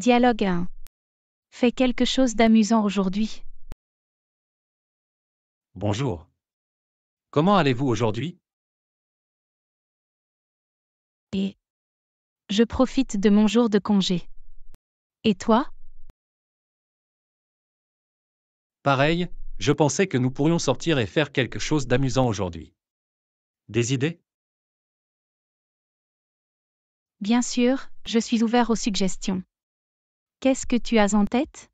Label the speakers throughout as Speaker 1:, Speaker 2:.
Speaker 1: Dialogue 1. Fais quelque chose d'amusant aujourd'hui.
Speaker 2: Bonjour. Comment allez-vous aujourd'hui
Speaker 1: Et je profite de mon jour de congé. Et toi
Speaker 3: Pareil, je pensais que nous pourrions sortir et faire quelque chose d'amusant aujourd'hui. Des idées
Speaker 1: Bien sûr, je suis ouvert aux suggestions. Qu'est-ce que tu as en tête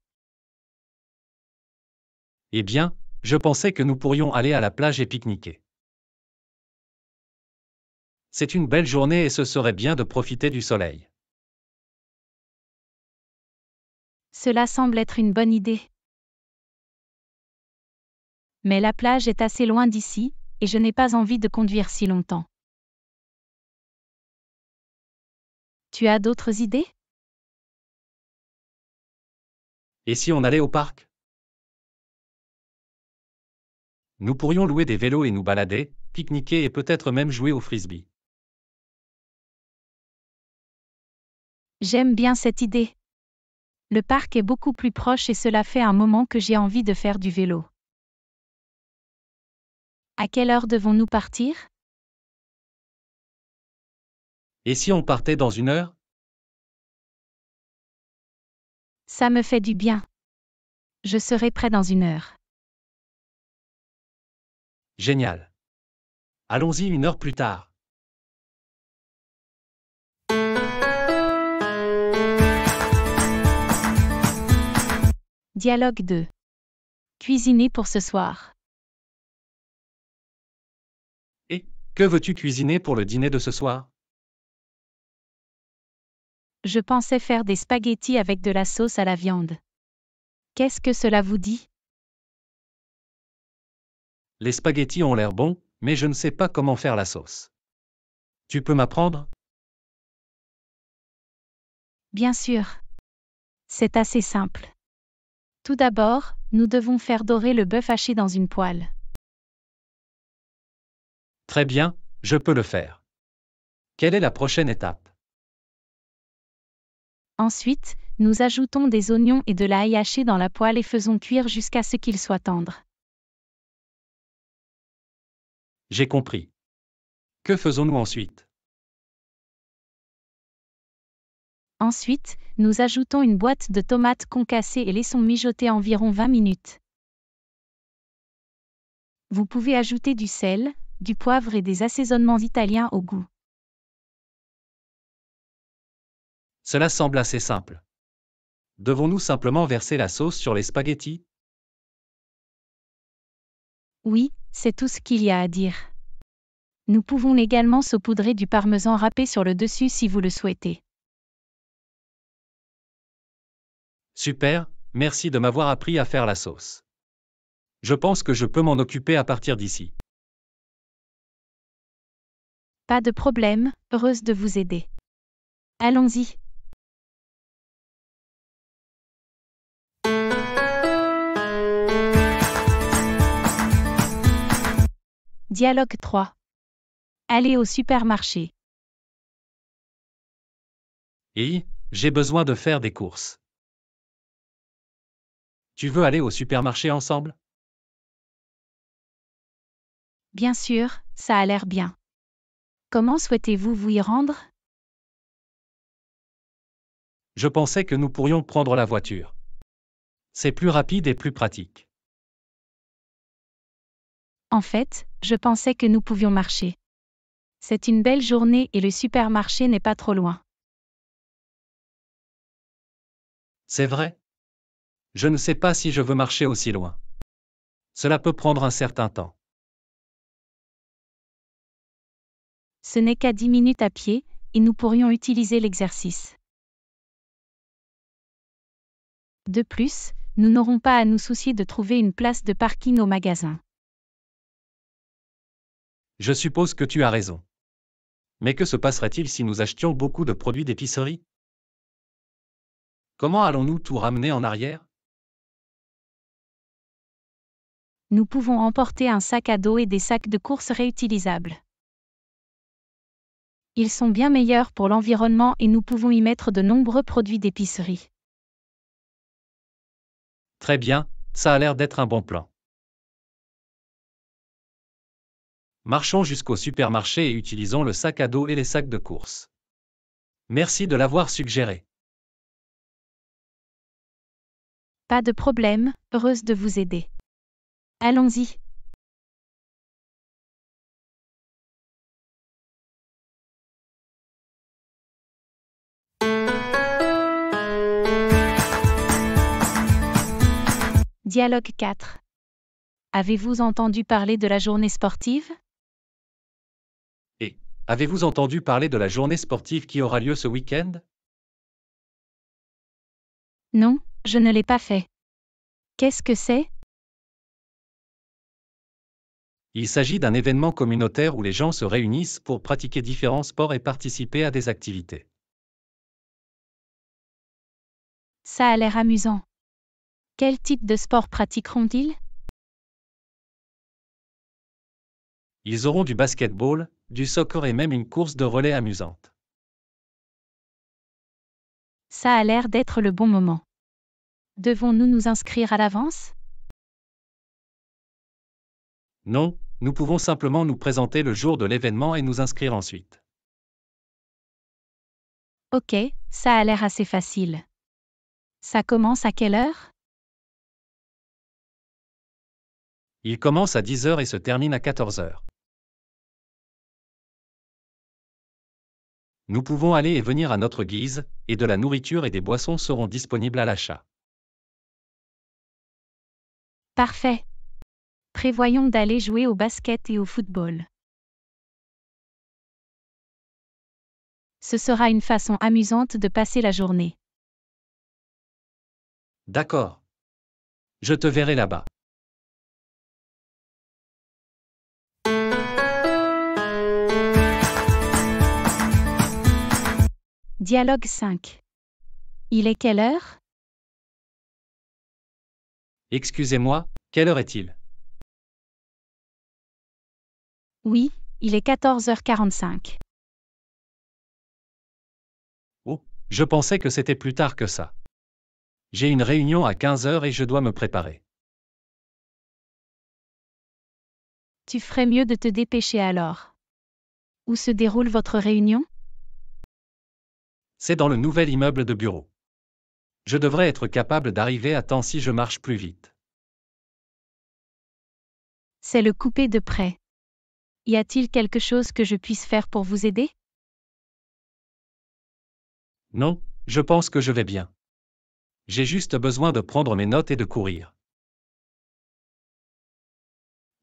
Speaker 2: Eh bien,
Speaker 3: je pensais que nous pourrions aller à la plage et pique-niquer. C'est une belle journée et ce serait bien de profiter du soleil.
Speaker 1: Cela semble être une bonne idée. Mais la plage est assez loin d'ici, et je n'ai pas envie de conduire si longtemps.
Speaker 2: Tu as d'autres idées Et si on allait au parc
Speaker 3: Nous pourrions louer des vélos et nous balader, pique-niquer et peut-être même jouer au frisbee.
Speaker 1: J'aime bien cette idée. Le parc est beaucoup plus proche et cela fait un moment que j'ai envie de faire du vélo.
Speaker 2: À quelle heure devons-nous partir Et si on partait dans une heure
Speaker 1: Ça me fait du bien. Je serai prêt dans une heure.
Speaker 2: Génial. Allons-y une heure plus tard.
Speaker 1: Dialogue 2. Cuisiner pour ce soir.
Speaker 3: Et que veux-tu cuisiner pour le dîner de ce soir
Speaker 1: je pensais faire des spaghettis avec de la sauce à la viande. Qu'est-ce que cela vous dit
Speaker 3: Les spaghettis ont l'air bons, mais je ne sais pas comment faire la sauce. Tu peux m'apprendre
Speaker 1: Bien sûr. C'est assez simple. Tout d'abord, nous devons faire dorer le bœuf haché dans une poêle.
Speaker 3: Très bien, je peux le faire. Quelle est la prochaine étape
Speaker 1: Ensuite, nous ajoutons des oignons et de la haché dans la poêle et faisons cuire jusqu'à ce qu'ils soient tendres.
Speaker 3: J'ai compris. Que faisons-nous
Speaker 2: ensuite Ensuite, nous ajoutons
Speaker 1: une boîte de tomates concassées et laissons mijoter environ 20 minutes. Vous pouvez ajouter du sel, du poivre et des assaisonnements italiens au
Speaker 2: goût.
Speaker 3: Cela semble assez simple. Devons-nous simplement verser la sauce sur les spaghettis
Speaker 1: Oui, c'est tout ce qu'il y a à dire. Nous pouvons également saupoudrer du parmesan râpé sur le dessus si vous le souhaitez.
Speaker 3: Super, merci de m'avoir appris à faire la sauce. Je pense que je peux m'en occuper à partir d'ici.
Speaker 1: Pas de problème, heureuse de vous aider. Allons-y. Dialogue 3. Aller au supermarché.
Speaker 3: Et, j'ai besoin de faire des
Speaker 2: courses. Tu veux aller au supermarché ensemble
Speaker 1: Bien sûr, ça a l'air bien. Comment souhaitez-vous vous y rendre
Speaker 3: Je pensais que nous pourrions prendre la voiture. C'est plus rapide et plus pratique.
Speaker 1: En fait, je pensais que nous pouvions marcher. C'est une belle journée et le supermarché n'est pas trop loin.
Speaker 3: C'est vrai. Je ne sais pas si je veux marcher aussi loin.
Speaker 2: Cela peut prendre un certain temps. Ce
Speaker 1: n'est qu'à 10 minutes à pied, et nous pourrions utiliser l'exercice. De plus, nous n'aurons pas à nous soucier de trouver une place de parking au magasin.
Speaker 3: Je suppose que tu as raison.
Speaker 2: Mais que se passerait-il si nous achetions beaucoup de produits d'épicerie
Speaker 3: Comment allons-nous tout ramener en arrière
Speaker 1: Nous pouvons emporter un sac à dos et des sacs de courses réutilisables. Ils sont bien meilleurs pour l'environnement et nous pouvons y mettre de nombreux produits d'épicerie.
Speaker 3: Très bien, ça a l'air d'être un bon plan. Marchons jusqu'au supermarché et utilisons le sac à dos et les sacs de course. Merci de l'avoir suggéré.
Speaker 2: Pas de problème, heureuse de vous aider. Allons-y.
Speaker 1: Dialogue 4. Avez-vous entendu parler de la journée sportive
Speaker 3: Avez-vous entendu parler de la journée sportive qui aura lieu ce week-end
Speaker 1: Non, je ne l'ai pas fait. Qu'est-ce que c'est
Speaker 3: Il s'agit d'un événement communautaire où les gens se réunissent pour pratiquer différents sports et participer à des activités.
Speaker 1: Ça a l'air amusant. Quel type de sport pratiqueront-ils
Speaker 3: Ils auront du basketball, du soccer et même une
Speaker 2: course de relais amusante.
Speaker 1: Ça a l'air d'être le bon moment. Devons-nous nous inscrire à l'avance
Speaker 3: Non, nous pouvons simplement nous présenter le jour de l'événement et nous inscrire ensuite.
Speaker 2: Ok, ça a l'air assez facile. Ça commence à quelle heure
Speaker 3: Il commence à 10h et se termine à 14h. Nous pouvons aller et venir à notre guise, et de la nourriture et des boissons seront disponibles à l'achat.
Speaker 1: Parfait. Prévoyons d'aller jouer au basket et au football. Ce sera une façon amusante de passer la journée.
Speaker 2: D'accord. Je te verrai là-bas.
Speaker 1: Dialogue 5. Il est quelle heure
Speaker 3: Excusez-moi, quelle heure est-il
Speaker 1: Oui, il est 14h45.
Speaker 2: Oh, je pensais que c'était plus tard que ça.
Speaker 3: J'ai une réunion à 15h et je dois me préparer.
Speaker 1: Tu ferais mieux de te dépêcher alors. Où se déroule votre réunion
Speaker 3: c'est dans le nouvel immeuble de bureau. Je devrais être capable d'arriver à temps si je marche plus vite.
Speaker 1: C'est le coupé de près. Y a-t-il quelque chose que je puisse faire pour vous
Speaker 2: aider
Speaker 3: Non, je pense que je vais bien.
Speaker 2: J'ai juste besoin de prendre mes notes et de courir.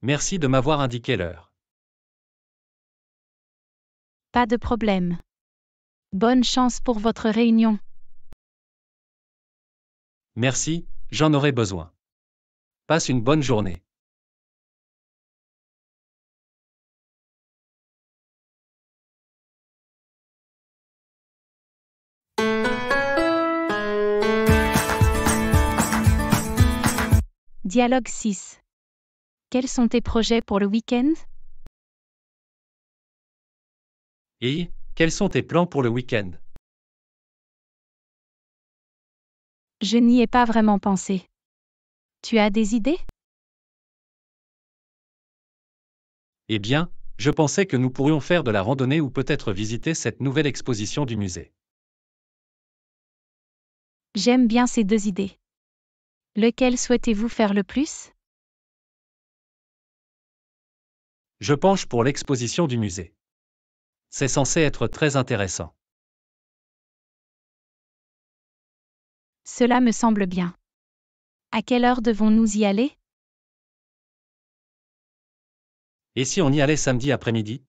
Speaker 2: Merci de m'avoir indiqué l'heure.
Speaker 1: Pas de problème. Bonne chance pour votre réunion.
Speaker 3: Merci, j'en aurai besoin. Passe une bonne journée.
Speaker 1: Dialogue 6. Quels sont tes projets pour le week-end?
Speaker 2: Et quels sont tes plans pour le week-end
Speaker 1: Je n'y ai pas vraiment pensé. Tu as des idées
Speaker 3: Eh bien, je pensais que nous pourrions faire de la randonnée ou peut-être visiter cette nouvelle exposition du musée.
Speaker 1: J'aime bien ces deux idées. Lequel souhaitez-vous faire le plus
Speaker 3: Je penche pour l'exposition du musée.
Speaker 2: C'est censé être très intéressant.
Speaker 1: Cela me semble bien. À quelle heure devons-nous y aller
Speaker 2: Et si on y allait samedi après-midi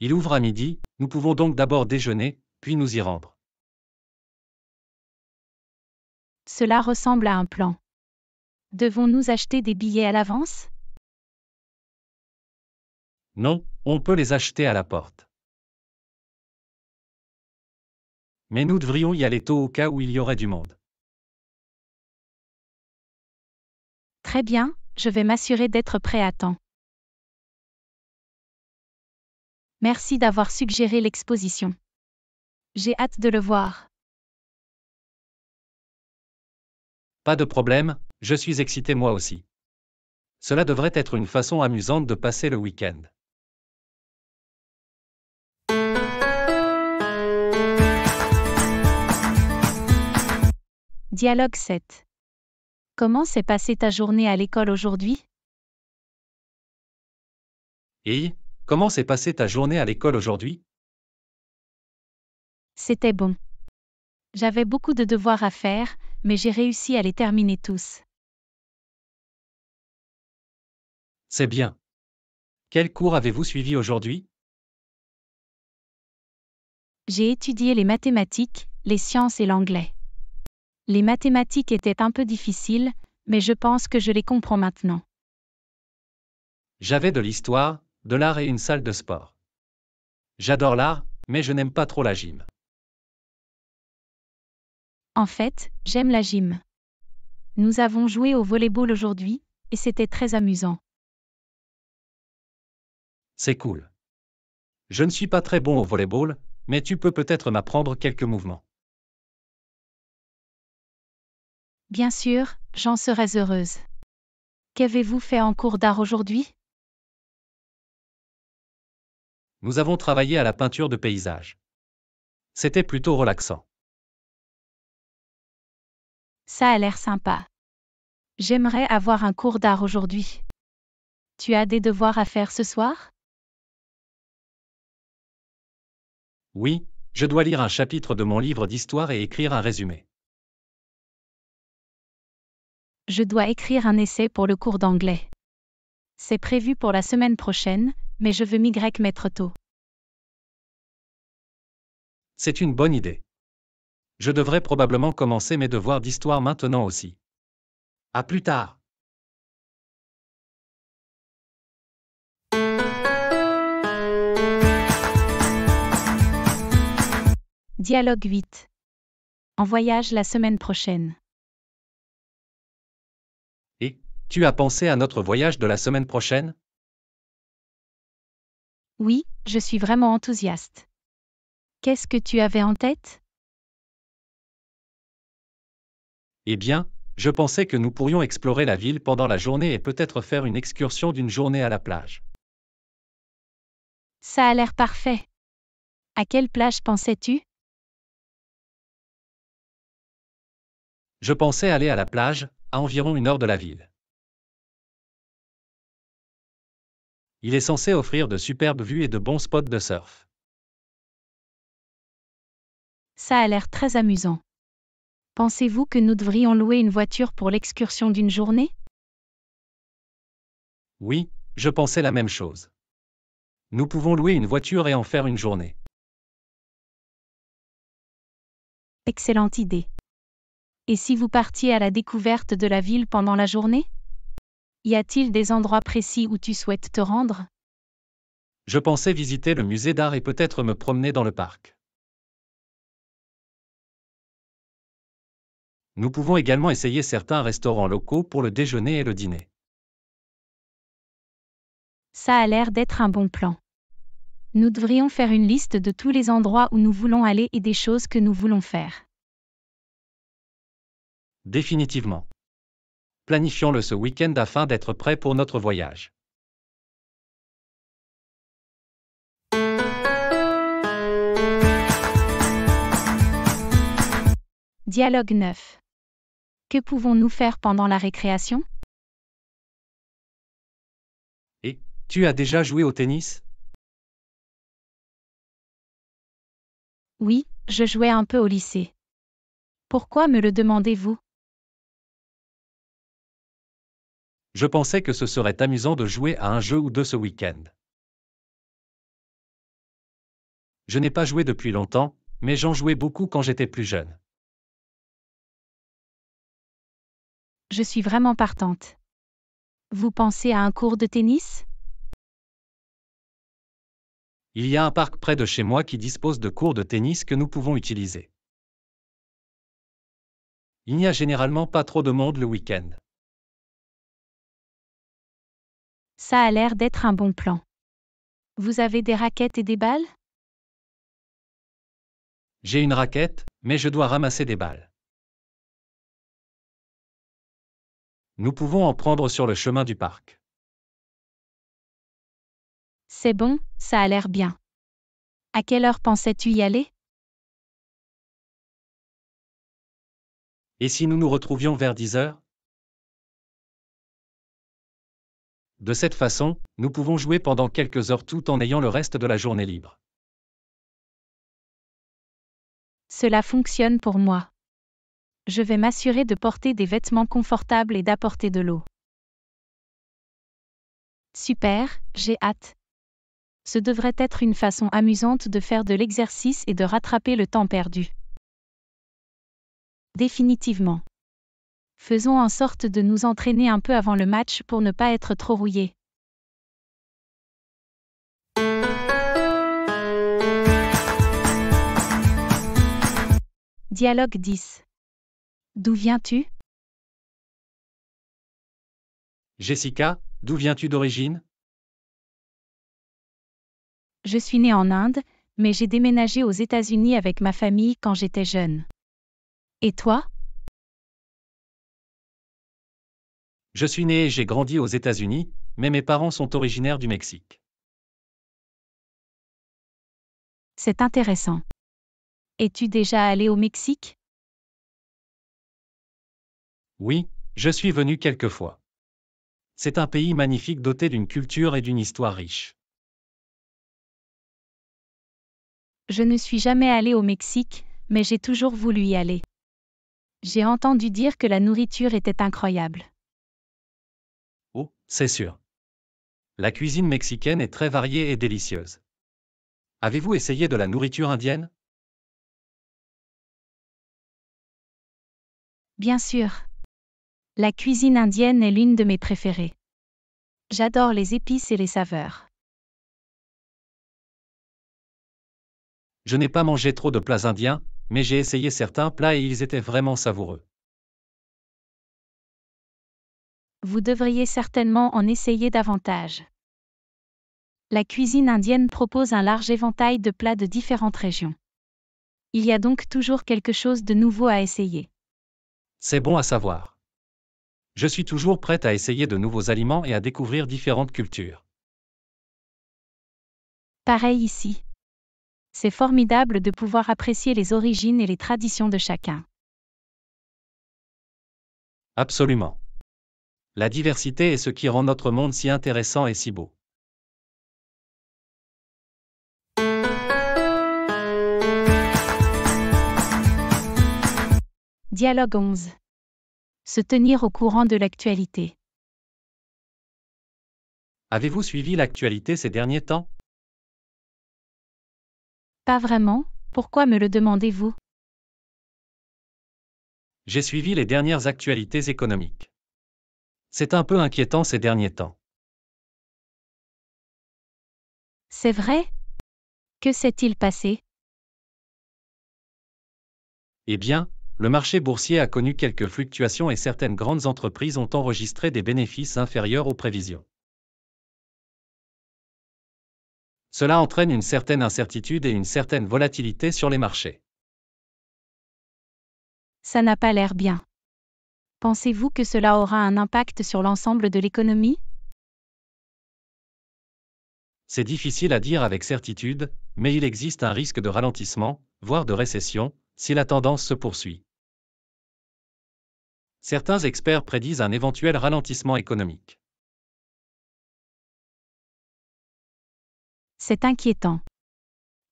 Speaker 2: Il ouvre à midi, nous pouvons donc d'abord déjeuner, puis nous y rendre.
Speaker 1: Cela ressemble à un plan.
Speaker 2: Devons-nous acheter des billets à l'avance non, on peut les acheter à la porte. Mais nous devrions y aller tôt au cas où il y aurait du monde.
Speaker 1: Très bien, je vais m'assurer d'être prêt à temps.
Speaker 2: Merci d'avoir suggéré l'exposition. J'ai hâte de le voir.
Speaker 3: Pas de problème, je suis excité moi aussi. Cela devrait être une façon amusante de passer le week-end.
Speaker 1: Dialogue 7. Comment s'est passée ta journée à l'école aujourd'hui
Speaker 3: Et comment s'est passée ta journée à l'école aujourd'hui
Speaker 1: C'était bon. J'avais beaucoup de devoirs à faire, mais j'ai réussi à les terminer tous.
Speaker 3: C'est bien. Quel cours avez-vous suivi aujourd'hui
Speaker 2: J'ai étudié les
Speaker 1: mathématiques, les sciences et l'anglais. Les mathématiques étaient un peu difficiles, mais je pense que je les comprends maintenant.
Speaker 3: J'avais de l'histoire, de l'art et une salle de sport. J'adore l'art, mais je n'aime pas trop la gym.
Speaker 1: En fait, j'aime la gym. Nous avons joué au volleyball aujourd'hui, et c'était très amusant.
Speaker 3: C'est cool. Je ne suis pas très bon au volleyball, mais tu peux peut-être m'apprendre quelques mouvements.
Speaker 1: Bien sûr, j'en serais heureuse. Qu'avez-vous fait en cours d'art aujourd'hui
Speaker 3: Nous avons travaillé à la peinture de paysages. C'était plutôt relaxant.
Speaker 1: Ça a l'air sympa. J'aimerais avoir un cours d'art aujourd'hui. Tu as des devoirs à faire ce soir
Speaker 3: Oui, je dois lire un chapitre de mon livre d'histoire et écrire un résumé.
Speaker 1: Je dois écrire un essai pour le cours d'anglais. C'est prévu pour la semaine prochaine, mais je veux m'y mettre tôt.
Speaker 3: C'est une bonne idée. Je devrais probablement commencer mes devoirs d'histoire maintenant aussi. À plus tard.
Speaker 1: Dialogue 8. En voyage la semaine prochaine.
Speaker 3: Tu as pensé à notre voyage de la semaine prochaine
Speaker 1: Oui, je suis vraiment enthousiaste. Qu'est-ce que tu avais en tête
Speaker 3: Eh bien, je pensais que nous pourrions explorer la ville pendant la journée et peut-être faire une excursion d'une journée à la plage.
Speaker 1: Ça a l'air parfait. À quelle plage pensais-tu
Speaker 2: Je pensais aller à la plage, à environ une heure de la ville. il est censé
Speaker 3: offrir de superbes vues et de bons spots de surf.
Speaker 1: Ça a l'air très amusant. Pensez-vous que nous devrions louer une voiture pour l'excursion d'une journée
Speaker 3: Oui, je pensais la même chose. Nous pouvons louer une voiture et en faire une journée.
Speaker 1: Excellente idée. Et si vous partiez à la découverte de la ville pendant la journée y a-t-il des endroits précis où tu souhaites te rendre
Speaker 3: Je pensais visiter le musée d'art et peut-être me promener dans le parc. Nous pouvons également essayer certains restaurants locaux pour le déjeuner et le dîner.
Speaker 1: Ça a l'air d'être un bon plan. Nous devrions faire une liste de tous les endroits où nous voulons aller et des choses
Speaker 2: que nous voulons faire.
Speaker 3: Définitivement planifions-le ce week-end afin d'être prêts pour notre voyage.
Speaker 1: Dialogue 9. Que pouvons-nous faire pendant la
Speaker 2: récréation
Speaker 3: Et tu as déjà joué au
Speaker 2: tennis Oui, je jouais un peu au lycée. Pourquoi me le demandez-vous
Speaker 3: je pensais que ce serait amusant de jouer à un jeu ou deux ce week-end. Je n'ai pas joué depuis longtemps, mais j'en jouais
Speaker 2: beaucoup quand j'étais plus jeune. Je suis
Speaker 1: vraiment partante. Vous pensez à un cours de tennis
Speaker 3: Il y a un parc près de chez moi qui dispose de cours de tennis que nous pouvons utiliser. Il n'y a généralement pas trop de monde le week-end.
Speaker 1: Ça a l'air d'être un bon plan. Vous avez des raquettes et des balles
Speaker 2: J'ai une raquette, mais je dois ramasser des balles.
Speaker 3: Nous pouvons en prendre sur le chemin du parc.
Speaker 1: C'est bon, ça a l'air bien. À quelle heure pensais-tu y aller
Speaker 2: Et si nous nous retrouvions vers 10 heures De cette façon, nous pouvons jouer pendant quelques
Speaker 3: heures tout en ayant le reste de la journée libre.
Speaker 1: Cela fonctionne pour moi. Je vais m'assurer de porter des vêtements confortables et d'apporter de l'eau. Super, j'ai hâte. Ce devrait être une façon amusante de faire de l'exercice et de rattraper le temps perdu. Définitivement faisons en sorte de nous entraîner un peu avant le match pour ne pas être trop rouillés.
Speaker 2: Dialogue 10. D'où viens-tu
Speaker 3: Jessica, d'où viens-tu d'origine
Speaker 1: Je suis née en Inde, mais j'ai déménagé aux États-Unis avec ma famille quand j'étais jeune. Et toi
Speaker 3: Je suis né et j'ai grandi aux États-Unis, mais mes parents sont originaires du Mexique.
Speaker 1: C'est intéressant. Es-tu déjà allé au Mexique
Speaker 3: Oui, je suis venu quelques fois. C'est un pays magnifique doté d'une culture et d'une histoire riche.
Speaker 1: Je ne suis jamais allé au Mexique, mais j'ai toujours voulu y aller. J'ai entendu dire que la nourriture était incroyable.
Speaker 3: C'est sûr. La cuisine mexicaine est très variée et délicieuse. Avez-vous essayé de la nourriture indienne
Speaker 2: Bien sûr. La cuisine
Speaker 1: indienne est l'une de mes préférées. J'adore les épices et les saveurs.
Speaker 3: Je n'ai pas mangé trop de plats indiens, mais j'ai essayé certains plats et ils étaient vraiment savoureux
Speaker 1: vous devriez certainement en essayer davantage. La cuisine indienne propose un large éventail de plats de différentes régions. Il y a donc toujours quelque chose de nouveau à essayer.
Speaker 3: C'est bon à savoir. Je suis toujours prête à essayer de nouveaux aliments et à découvrir différentes cultures.
Speaker 1: Pareil ici. C'est formidable de pouvoir apprécier les origines et les traditions de chacun.
Speaker 3: Absolument. La diversité est ce qui rend notre monde si intéressant et si beau.
Speaker 1: Dialogue 11. Se tenir au courant de l'actualité.
Speaker 3: Avez-vous suivi l'actualité ces derniers temps
Speaker 1: Pas vraiment, pourquoi me le demandez-vous
Speaker 2: J'ai suivi les dernières actualités économiques. C'est un peu inquiétant ces derniers temps.
Speaker 1: C'est vrai Que s'est-il passé
Speaker 3: Eh bien, le marché boursier a connu quelques fluctuations et certaines grandes entreprises ont enregistré des bénéfices inférieurs aux prévisions. Cela entraîne une certaine incertitude et une certaine volatilité sur les marchés.
Speaker 1: Ça n'a pas l'air bien. Pensez-vous que cela aura un impact sur l'ensemble de l'économie
Speaker 3: C'est difficile à dire avec certitude, mais il existe un risque de ralentissement, voire de récession, si la tendance se poursuit. Certains experts prédisent un éventuel ralentissement économique.
Speaker 1: C'est inquiétant.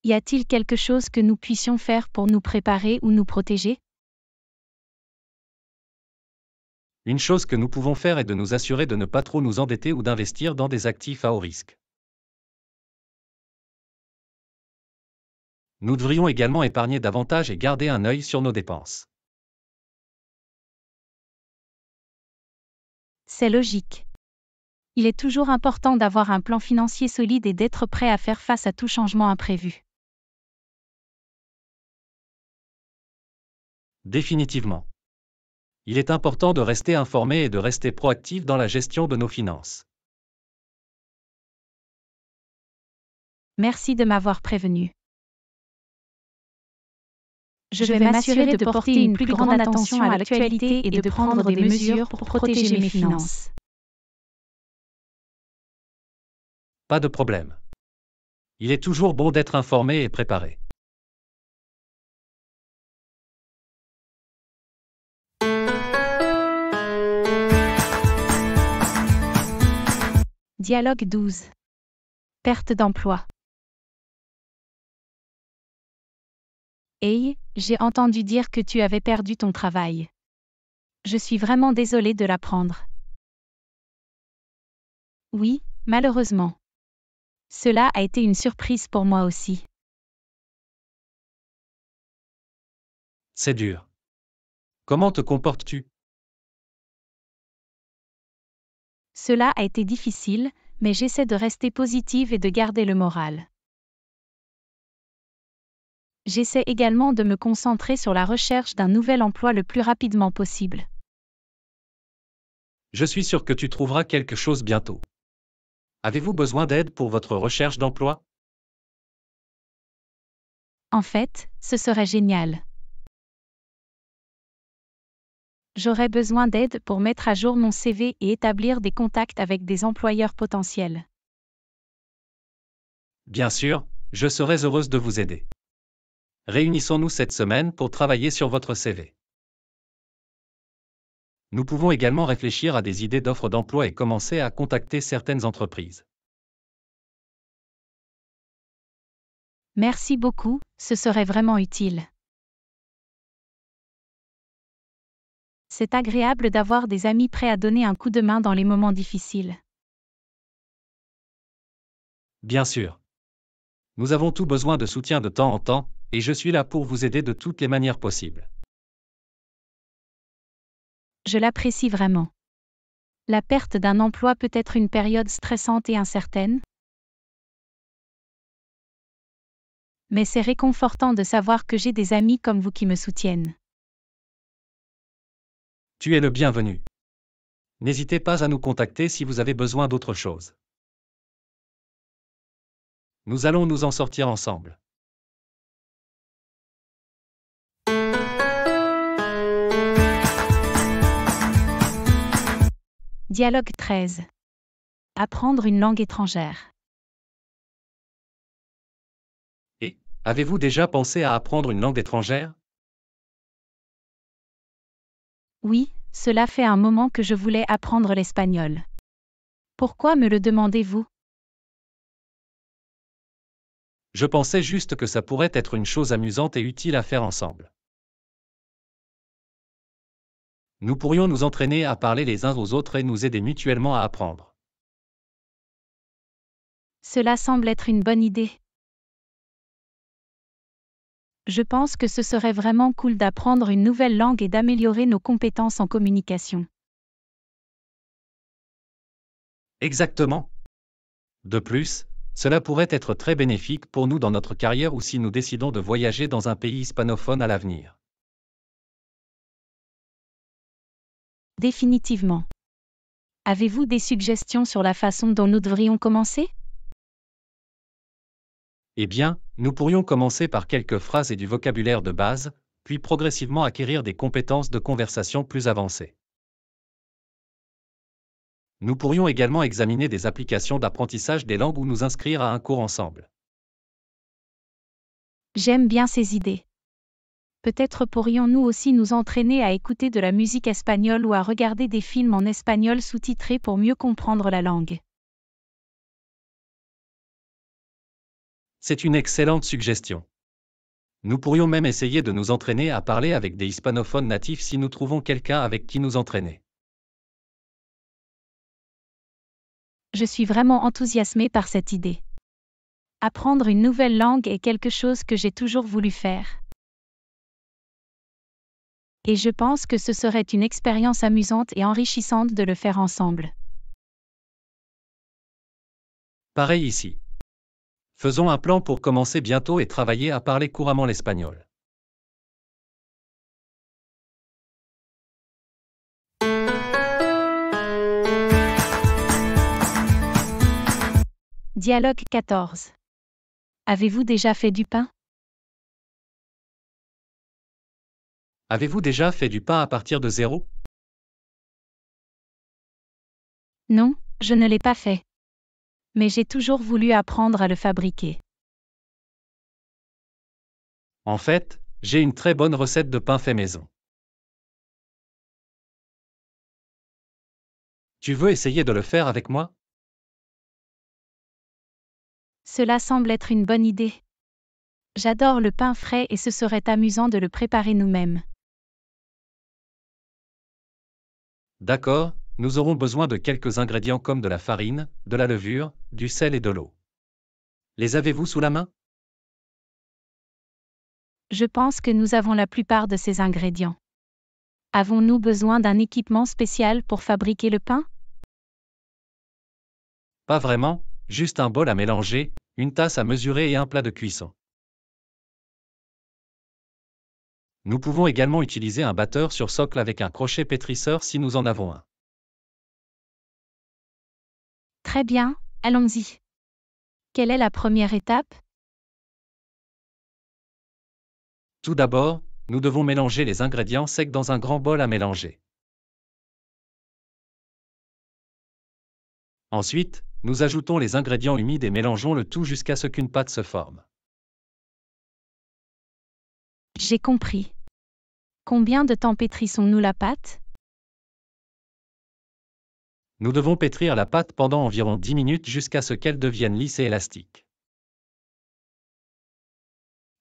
Speaker 1: Y a-t-il quelque chose que nous puissions faire pour nous préparer ou nous protéger
Speaker 3: Une chose que nous pouvons faire est de nous assurer de ne pas trop nous endetter ou d'investir dans des actifs à haut risque. Nous devrions également épargner davantage et garder
Speaker 2: un œil sur nos dépenses.
Speaker 1: C'est logique. Il est toujours important d'avoir un plan financier solide et d'être prêt à faire face à tout changement imprévu.
Speaker 3: Définitivement il est important de rester informé et de rester proactif dans la gestion de nos finances.
Speaker 2: Merci de m'avoir prévenu.
Speaker 1: Je vais m'assurer de porter une plus grande attention à l'actualité et de prendre des mesures pour protéger mes
Speaker 2: finances.
Speaker 3: Pas de problème.
Speaker 2: Il est toujours bon d'être informé et préparé.
Speaker 1: Dialogue 12. Perte d'emploi. Hey, j'ai entendu dire que tu avais perdu ton travail. Je suis vraiment désolée de l'apprendre.
Speaker 2: Oui, malheureusement. Cela a été une surprise pour moi aussi.
Speaker 3: C'est dur. Comment te comportes-tu
Speaker 1: Cela a été difficile, mais j'essaie de rester positive et de garder le moral. J'essaie également de me concentrer sur la recherche d'un nouvel emploi le plus rapidement possible.
Speaker 3: Je suis sûr que tu trouveras quelque chose bientôt. Avez-vous besoin d'aide pour votre recherche d'emploi
Speaker 1: En fait, ce serait génial. J'aurais besoin d'aide pour mettre à jour mon CV et établir des contacts avec des employeurs potentiels.
Speaker 3: Bien sûr, je serais heureuse de vous aider. Réunissons-nous cette semaine pour travailler sur votre CV. Nous pouvons également réfléchir à des idées d'offres d'emploi et commencer à contacter certaines entreprises.
Speaker 1: Merci beaucoup, ce serait vraiment utile. c'est agréable d'avoir des amis prêts à donner un coup de main dans les moments difficiles.
Speaker 3: Bien sûr. Nous avons tout besoin de soutien de temps en temps, et je suis là pour vous aider de toutes les manières possibles.
Speaker 1: Je l'apprécie vraiment. La perte d'un emploi peut être une période stressante et incertaine, mais c'est réconfortant de savoir que j'ai des amis comme vous qui me soutiennent.
Speaker 2: Tu es le bienvenu. N'hésitez pas à nous contacter si vous avez besoin d'autre chose.
Speaker 3: Nous allons nous en sortir ensemble.
Speaker 1: Dialogue 13. Apprendre une langue étrangère.
Speaker 3: Et, avez-vous déjà pensé à apprendre une langue étrangère
Speaker 1: oui, cela fait un moment que je voulais apprendre l'espagnol. Pourquoi me le demandez-vous
Speaker 3: Je pensais juste que ça pourrait être une chose amusante et utile à faire ensemble. Nous pourrions nous entraîner à parler les uns aux
Speaker 2: autres et nous aider mutuellement à apprendre.
Speaker 1: Cela semble être une bonne idée je pense que ce serait vraiment cool d'apprendre une nouvelle langue et d'améliorer nos compétences en communication.
Speaker 3: Exactement. De plus, cela pourrait être très bénéfique pour nous dans notre carrière ou si nous décidons de voyager dans un pays hispanophone à l'avenir.
Speaker 1: Définitivement. Avez-vous des suggestions sur la façon dont nous devrions commencer
Speaker 3: eh bien, nous pourrions commencer par quelques phrases et du vocabulaire de base, puis progressivement acquérir des compétences de conversation plus avancées. Nous pourrions également examiner des applications d'apprentissage des langues ou nous inscrire à un cours ensemble.
Speaker 1: J'aime bien ces idées. Peut-être pourrions-nous aussi nous entraîner à écouter de la musique espagnole ou à regarder des films en espagnol sous-titrés pour mieux comprendre la langue.
Speaker 3: C'est une excellente suggestion. Nous pourrions même essayer de nous entraîner à parler avec des hispanophones natifs si nous trouvons quelqu'un avec qui nous entraîner.
Speaker 1: Je suis vraiment enthousiasmé par cette idée. Apprendre une nouvelle langue est quelque chose que j'ai toujours voulu faire. Et je pense que ce serait une expérience amusante et enrichissante de le faire ensemble.
Speaker 3: Pareil ici. Faisons un plan pour commencer bientôt et travailler à parler couramment l'espagnol.
Speaker 1: Dialogue 14.
Speaker 2: Avez-vous déjà fait du pain
Speaker 3: Avez-vous déjà fait du pain à partir de zéro
Speaker 1: Non, je ne l'ai pas fait mais j'ai toujours voulu apprendre à le
Speaker 2: fabriquer.
Speaker 3: En fait, j'ai une très bonne
Speaker 2: recette de pain fait maison.
Speaker 3: Tu veux essayer de le faire avec moi
Speaker 1: Cela semble être une bonne idée. J'adore le pain frais et ce serait amusant de le préparer nous-mêmes.
Speaker 3: D'accord, nous aurons besoin de quelques ingrédients comme de la farine, de la levure, du sel et de l'eau. Les avez-vous sous la main
Speaker 1: Je pense que nous avons la plupart de ces ingrédients. Avons-nous besoin d'un équipement spécial pour fabriquer le pain
Speaker 3: Pas vraiment, juste un bol à mélanger, une tasse à mesurer et un plat de cuisson. Nous pouvons également utiliser un batteur sur socle avec un crochet pétrisseur si nous en avons un.
Speaker 2: Très bien, allons-y. Quelle est la première étape Tout d'abord, nous
Speaker 3: devons mélanger les ingrédients secs dans un grand bol à mélanger. Ensuite, nous ajoutons les ingrédients humides et mélangeons le tout jusqu'à ce qu'une pâte se forme.
Speaker 1: J'ai compris. Combien de temps pétrissons-nous la pâte
Speaker 3: nous devons pétrir la pâte pendant environ 10 minutes jusqu'à ce qu'elle devienne lisse et élastique.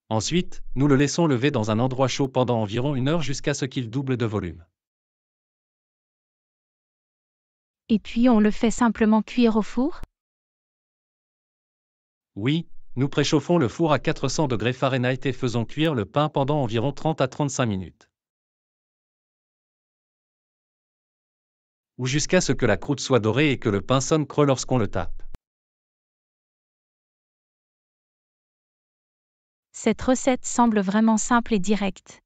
Speaker 3: Ensuite, nous le laissons lever dans un endroit chaud
Speaker 2: pendant environ une heure jusqu'à ce qu'il double de volume.
Speaker 1: Et puis on le fait simplement cuire au four
Speaker 3: Oui, nous préchauffons le four à 400 degrés Fahrenheit et faisons cuire le pain pendant environ 30 à 35 minutes. ou jusqu'à ce que la croûte soit dorée et que le pain sonne creux lorsqu'on le tape.
Speaker 1: Cette recette semble vraiment simple et directe.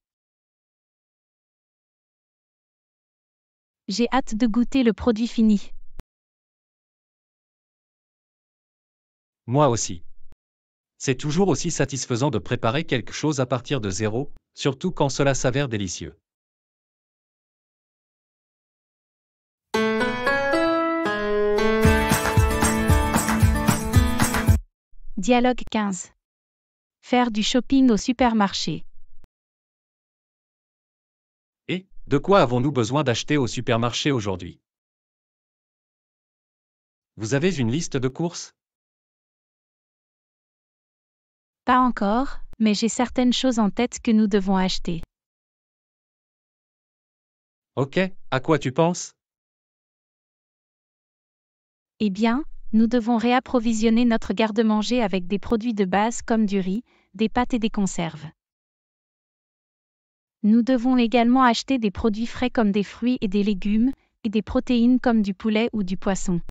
Speaker 2: J'ai hâte de goûter le produit fini.
Speaker 3: Moi aussi. C'est toujours aussi satisfaisant de préparer quelque chose à partir de zéro, surtout quand cela s'avère délicieux.
Speaker 1: Dialogue 15. Faire du shopping au supermarché.
Speaker 3: Et, de quoi avons-nous besoin d'acheter au supermarché aujourd'hui
Speaker 2: Vous avez une liste de courses
Speaker 1: Pas encore, mais j'ai certaines choses en tête que nous devons acheter.
Speaker 2: Ok, à quoi tu penses
Speaker 1: Eh bien, nous devons réapprovisionner notre garde-manger avec des produits de base comme du riz, des pâtes et des conserves. Nous devons également acheter des produits frais comme des fruits et des légumes, et des protéines comme
Speaker 2: du poulet ou du poisson.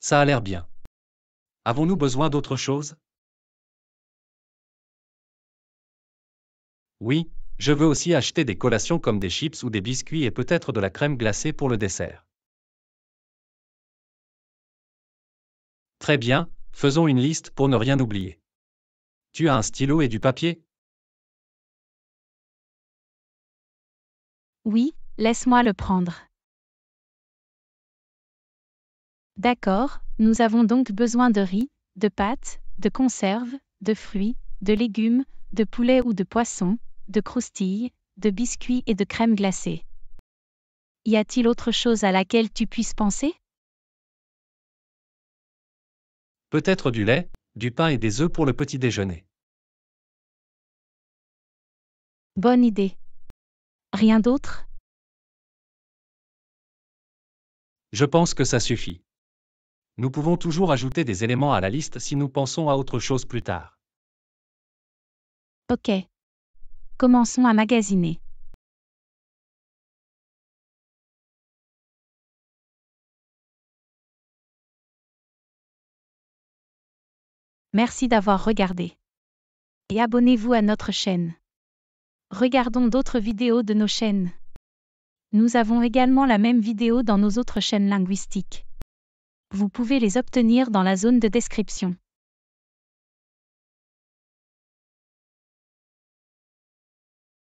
Speaker 3: Ça a l'air bien. Avons-nous besoin d'autre chose Oui, je veux aussi acheter des collations comme des chips ou des biscuits et peut-être de la crème glacée pour le dessert. Très bien, faisons une liste pour ne rien oublier. Tu as un stylo
Speaker 2: et du papier Oui, laisse-moi le prendre. D'accord,
Speaker 1: nous avons donc besoin de riz, de pâtes, de conserves, de fruits, de légumes, de poulet ou de poisson, de croustilles, de biscuits et de crème glacée. Y a-t-il autre chose à laquelle tu puisses penser
Speaker 3: peut-être du lait, du pain et des œufs pour le petit déjeuner.
Speaker 2: Bonne idée. Rien d'autre
Speaker 3: Je pense que ça suffit. Nous pouvons toujours ajouter des éléments à la liste si nous pensons à autre chose plus tard.
Speaker 2: Ok. Commençons à magasiner. Merci d'avoir regardé.
Speaker 1: Et abonnez-vous à notre chaîne. Regardons d'autres vidéos de nos chaînes. Nous avons également la même vidéo dans nos autres chaînes linguistiques. Vous pouvez
Speaker 2: les obtenir dans la zone de description.